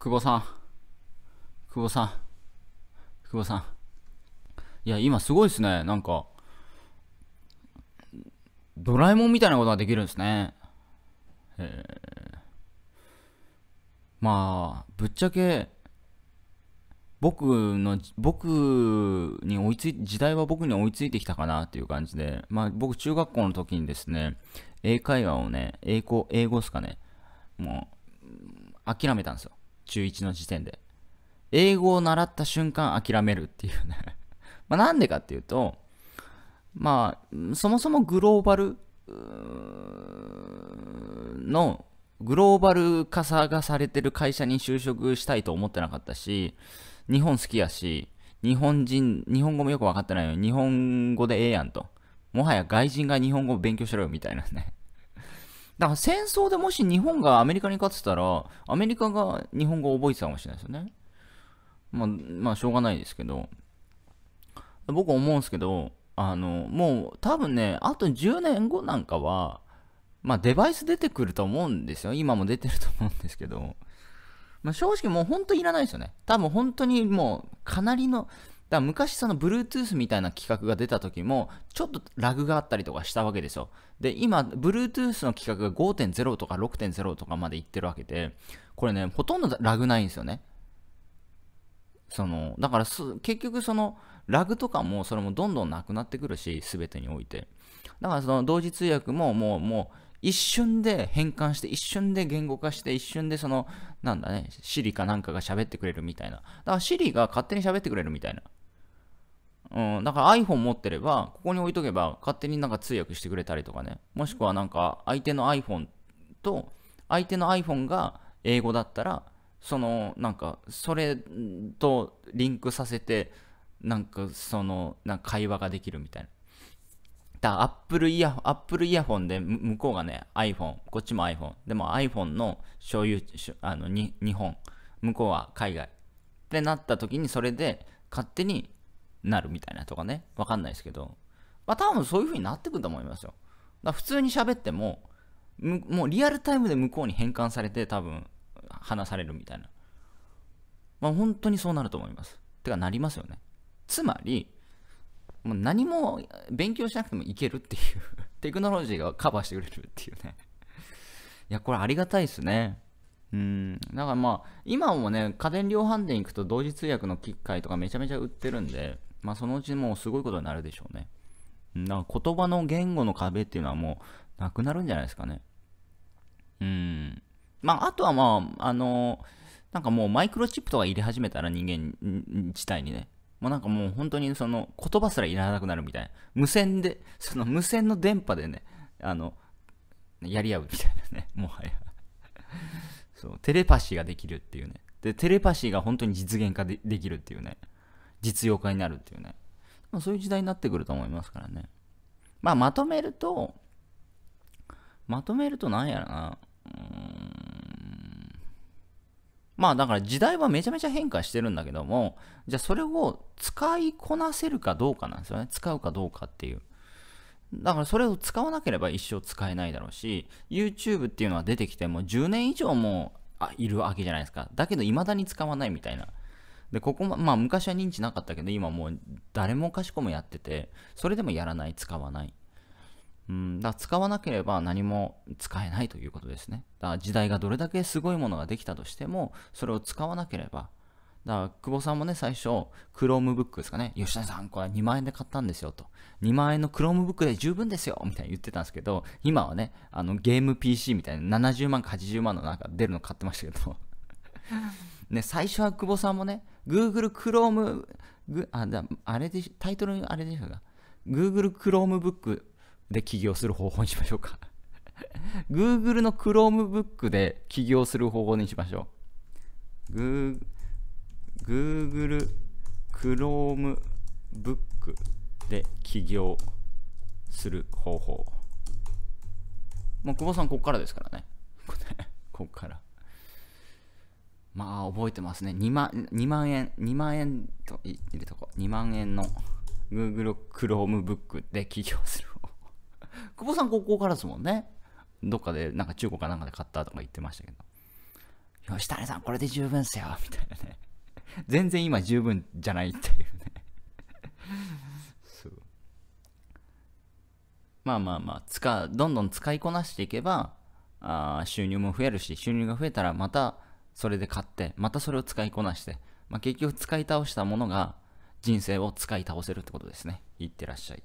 久保さん。久保さん。久保さん。いや、今すごいですね。なんか、ドラえもんみたいなことができるんですね。えー、まあ、ぶっちゃけ、僕の、僕に追いつい、時代は僕に追いついてきたかなっていう感じで、まあ僕中学校の時にですね、英会話をね、英語、英語っすかね、もう、諦めたんですよ。中1の時点で。英語を習った瞬間諦めるっていうね まなんでかっていうと、まあ、そもそもグローバルの、グローバル化さがされてる会社に就職したいと思ってなかったし、日本好きやし、日本人、日本語もよく分かってないのに、日本語でええやんと。もはや外人が日本語を勉強しろよみたいなねだから戦争でもし日本がアメリカに勝ってたら、アメリカが日本語を覚えてたかもしれないですよね。まあ、まあ、しょうがないですけど。僕思うんですけど、あの、もう多分ね、あと10年後なんかは、まあデバイス出てくると思うんですよ。今も出てると思うんですけど。まあ正直もう本当いらないですよね。多分本当にもうかなりの、だから昔その Bluetooth みたいな企画が出た時も、ちょっとラグがあったりとかしたわけですよ。で、今、Bluetooth の企画が5.0とか6.0とかまでいってるわけで、これね、ほとんどラグないんですよね。その、だから結局その、ラグとかもそれもどんどんなくなってくるし、全てにおいて。だからその同時通訳ももう、もう、一瞬で変換して、一瞬で言語化して、一瞬でその、なんだね、Siri かなんかが喋ってくれるみたいな。だから Siri が勝手に喋ってくれるみたいな。うん、だから iPhone 持ってれば、ここに置いとけば勝手になんか通訳してくれたりとかね。もしくはなんか相手の iPhone と、相手の iPhone が英語だったら、そのなんかそれとリンクさせて、なんかそのなんか会話ができるみたいな。だから Apple イヤ a p p l イヤホンで向こうがね iPhone、こっちも iPhone。でも iPhone の所有、あのに日本、向こうは海外。ってなった時にそれで勝手になるみたいなとかね、わかんないですけど、まあ多分そういう風になってくると思いますよ。だ普通に喋っても、もうリアルタイムで向こうに変換されて多分話されるみたいな。まあ本当にそうなると思います。てかなりますよね。つまり、もう何も勉強しなくてもいけるっていう テクノロジーがカバーしてくれるっていうねいや、これありがたいですね。うん。だからまあ、今もね、家電量販店行くと同時通訳の機械とかめちゃめちゃ売ってるんで、まあ、そのうちもうすごいことになるでしょうね。だから言葉の言語の壁っていうのはもうなくなるんじゃないですかね。うん。まあ、あとはまあ、あのなんかもうマイクロチップとか入れ始めたら人間自体にね。もうなんかもう本当にその言葉すらいらなくなるみたいな。無線で、その無線の電波でね、あの、やり合うみたいなね、もはや。そう、テレパシーができるっていうね。で、テレパシーが本当に実現化でできるっていうね。実用化になるっていうね。まあ、そういう時代になってくると思いますからね。まあ、まとめると、まとめるとなんやらな。うん。まあ、だから時代はめちゃめちゃ変化してるんだけども、じゃあそれを使いこなせるかどうかなんですよね。使うかどうかっていう。だからそれを使わなければ一生使えないだろうし、YouTube っていうのは出てきても10年以上もあいるわけじゃないですか。だけど未だに使わないみたいな。で、ここも、まあ昔は認知なかったけど、今もう誰もかしこもやってて、それでもやらない、使わない。うん、だから使わなければ何も使えないということですね。だから時代がどれだけすごいものができたとしても、それを使わなければ。だから久保さんもね、最初、クロームブックですかね、吉田さん、これ2万円で買ったんですよと。2万円のクロームブックで十分ですよみたいに言ってたんですけど、今はね、あのゲーム PC みたいな70万か80万のなんか出るの買ってましたけど。ね、最初は久保さんもね、Google Chrome、あ、あれで、タイトルあれでしたか ?Google Chromebook で起業する方法にしましょうか Google の Chromebook で起業する方法にしましょう。Google Chromebook で起業する方法。もう久保さん、ここからですからね。ここから。まあ覚えてますね2万 ,2 万円2万円と言ってるとこ2万円の Google Chromebook で起業する 久保さん高校からですもんねどっかでなんか中古かなんかで買ったとか言ってましたけど吉谷さんこれで十分っすよみたいなね全然今十分じゃないっていうねそうまあまあまあ使どんどん使いこなしていけばあ収入も増えるし収入が増えたらまたそれで買ってまたそれを使いこなして、まあ、結局使い倒したものが人生を使い倒せるってことですねいってらっしゃい